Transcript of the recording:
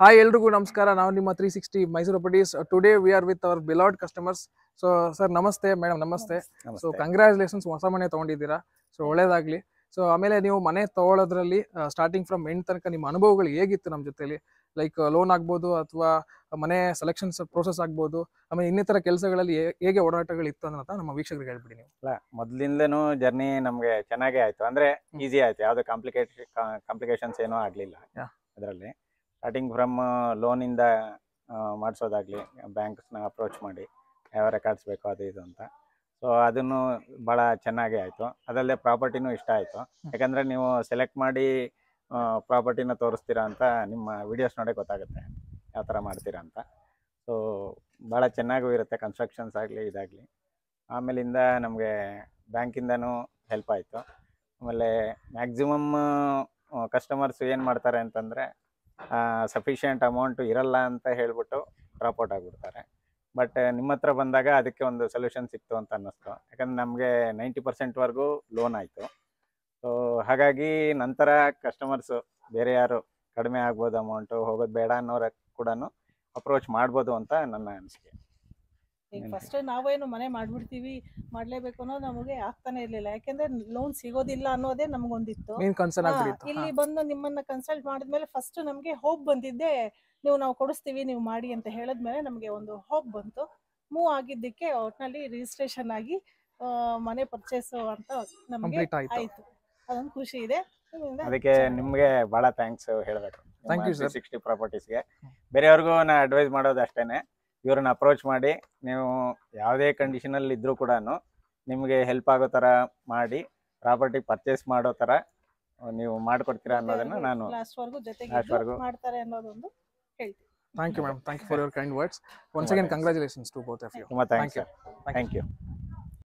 Hi ಎಲ್ರಿಗೂ ನಮಸ್ಕಾರ ನಾವು ನಿಮ್ಮ ತ್ರೀ ಸಿಕ್ಸ್ಟಿ ಮೈಸೂರು ಪಟೀಸ್ today we are with our beloved customers so sir ನಮಸ್ತೆ ಮೇಡಮ್ ನಮಸ್ತೆ ಸೊ ಕಂಗ್ರ್ಯಾಚುಲೇಷನ್ಸ್ ಹೊಸ ಮನೆ ತೊಗೊಂಡಿದ್ದೀರಾ ಸೊ ಒಳ್ಳೇದಾಗ್ಲಿ ಸೊ ಆಮೇಲೆ ನೀವು ಮನೆ ತೊಗೊಳೋದ್ರಲ್ಲಿ ಸ್ಟಾರ್ಟಿಂಗ್ ಫ್ರಮ್ ಎಂಡ್ ತನಕ ನಿಮ್ಮ ಅನುಭವಗಳು ಹೇಗಿತ್ತು ನಮ್ಮ ಜೊತೆಲಿ ಲೈಕ್ ಲೋನ್ ಆಗ್ಬೋದು ಅಥವಾ ಮನೆ ಸೆಲೆಕ್ಷನ್ಸ್ ಪ್ರೋಸೆಸ್ ಆಗ್ಬೋದು ಆಮೇಲೆ ಇನ್ನಿತರ ಕೆಲಸಗಳಲ್ಲಿ ಹೇಗೆ ಇತ್ತು ಅಂತ ನಮ್ಮ ವೀಕ್ಷಕರಿಗೆ ಹೇಳ್ಬಿಡಿ ನೀವು ಅಲ್ಲ ಮೊದಲಿಂದನೂ ಜರ್ನಿ ನಮಗೆ ಚೆನ್ನಾಗೇ ಆಯಿತು ಅಂದರೆ ಈಸಿ ಆಯಿತು ಯಾವುದೇ ಕಾಂಪ್ಲಿಕೇಟ್ ಕಾಂಪ್ಲಿಕೇಶನ್ಸ್ ಏನೂ ಆಗಲಿಲ್ಲ ಅದರಲ್ಲಿ ಸ್ಟಾರ್ಟಿಂಗ್ ಫ್ರಮ್ ಲೋನಿಂದ uh, ಮಾಡಿಸೋದಾಗಲಿ ಬ್ಯಾಂಕ್ಸ್ನ ಅಪ್ರೋಚ್ ಮಾಡಿ ಯಾವ ರೆಕಾರ್ಡ್ಸ್ ಬೇಕೋ ಅದು ಇದು ಅಂತ ಸೊ ಅದನ್ನು ಭಾಳ ಚೆನ್ನಾಗೇ ಆಯಿತು ಅದಲ್ಲದೆ ಪ್ರಾಪರ್ಟಿನೂ ಇಷ್ಟ ಆಯಿತು ಯಾಕಂದರೆ ನೀವು ಸೆಲೆಕ್ಟ್ ಮಾಡಿ ಪ್ರಾಪರ್ಟಿನ ತೋರಿಸ್ತೀರಾ ಅಂತ ನಿಮ್ಮ ವಿಡಿಯೋಸ್ ನೋಡೇ ಗೊತ್ತಾಗುತ್ತೆ ಯಾವ ಥರ ಮಾಡ್ತೀರಾ ಅಂತ ಸೊ ಭಾಳ ಚೆನ್ನಾಗೂ ಇರುತ್ತೆ ಕನ್ಸ್ಟ್ರಕ್ಷನ್ಸ್ ಆಗಲಿ ಇದಾಗಲಿ ಆಮೇಲಿಂದ ನಮಗೆ ಬ್ಯಾಂಕಿಂದನೂ ಹೆಲ್ಪ್ ಆಯಿತು ಆಮೇಲೆ ಮ್ಯಾಕ್ಸಿಮಮ್ ಕಸ್ಟಮರ್ಸ್ ಏನು ಮಾಡ್ತಾರೆ ಅಂತಂದರೆ ಸಫಿಷಿಯಂಟ್ ಅಮೌಂಟ್ ಇರಲ್ಲ ಅಂತ ಹೇಳಿಬಿಟ್ಟು ಡ್ರಾಪ್ ಆಗಿಬಿಡ್ತಾರೆ ಬಟ್ ನಿಮ್ಮ ಹತ್ರ ಬಂದಾಗ ಅದಕ್ಕೆ ಒಂದು ಸೊಲ್ಯೂಷನ್ ಸಿಕ್ತು ಅಂತ ಅನ್ನಿಸ್ತು ಯಾಕಂದ್ರೆ ನಮಗೆ ನೈಂಟಿ ಪರ್ಸೆಂಟ್ವರೆಗೂ ಲೋನ್ ಆಯಿತು ಸೊ ಹಾಗಾಗಿ ನಂತರ ಕಸ್ಟಮರ್ಸು ಬೇರೆ ಯಾರು ಕಡಿಮೆ ಆಗ್ಬೋದು ಅಮೌಂಟು ಹೋಗೋದು ಬೇಡ ಅನ್ನೋರ ಕೂಡ ಅಪ್ರೋಚ್ ಮಾಡ್ಬೋದು ಅಂತ ನನ್ನ ಅನಿಸಿಕೆ ಫಸ್ಟ್ ನಾವೇನು ಮನೆ ಮಾಡ್ಬಿಡ್ತೀವಿ ಮಾಡ್ಲೇಬೇಕು ಅನ್ನೋದು ನಮಗೆ ಆಗ್ತಾನೆ ಇರ್ಲಿಲ್ಲ ಯಾಕೆಂದ್ರೆ ಲೋನ್ ಸಿಗೋದಿಲ್ಲ ಅನ್ನೋದೇ ನಮ್ಗೊಂದಿತ್ತು ಇಲ್ಲಿ ಬಂದು ನಿಮ್ಮನ್ನ ಕನ್ಸಲ್ಟ್ ಮಾಡಿದ್ಮೇಲೆ ಫಸ್ಟ್ ನಮ್ಗೆ ಹೋಪ್ ಬಂದಿದ್ದೆ ನೀವು ನಾವು ಕೊಡಿಸ್ತೀವಿ ನೀವು ಮಾಡಿ ಅಂತ ಹೇಳಿದ್ಮೇಲೆ ನಮ್ಗೆ ಒಂದು ಹೋಪ್ ಬಂತು ಮೂವ್ ಆಗಿದ್ದಕ್ಕೆ ಒಟ್ನಲ್ಲಿ ರಿಜಿಸ್ಟ್ರೇಷನ್ ಆಗಿ ಮನೆ ಪರ್ಚೇಸ್ ಅಂತ ನಮ್ಗೆ ಆಯ್ತು ಅದೊಂದು ಖುಷಿ ಇದೆ ಅದಕ್ಕೆ ನಿಮ್ಗೆ ಬಹಳ ಥ್ಯಾಂಕ್ಸ್ ಹೇಳ್ಬೇಕು ಥ್ಯಾಂಕ್ ಯು ಸಿಕ್ಸ್ಟಿ ಪ್ರಾಪರ್ಟೀಸ್ಗೆ ಬೇರೆಯವ್ರಿಗೂ ನಾನು ಅಡ್ವೈಸ್ ಮಾಡೋದು ಅಷ್ಟೇನೆ ಇವ್ರನ್ನ ಅಪ್ರೋಚ್ ಮಾಡಿ ನೀವು ಯಾವುದೇ ಕಂಡೀಷನಲ್ಲಿ ಇದ್ದರೂ ಕೂಡ ನಿಮಗೆ ಹೆಲ್ಪ್ ಆಗೋ ಥರ ಮಾಡಿ ಪ್ರಾಪರ್ಟಿ ಪರ್ಚೇಸ್ ಮಾಡೋ ಥರ ನೀವು ಮಾಡಿಕೊಡ್ತೀರಾ ಅನ್ನೋದನ್ನು ನಾನು ಥ್ಯಾಂಕ್ ಮಾಡ್ತಾರೆ ಅನ್ನೋದೊಂದು ಹೇಳ್ತೀನಿ you for your kind words for your congratulations to both of you to both of you.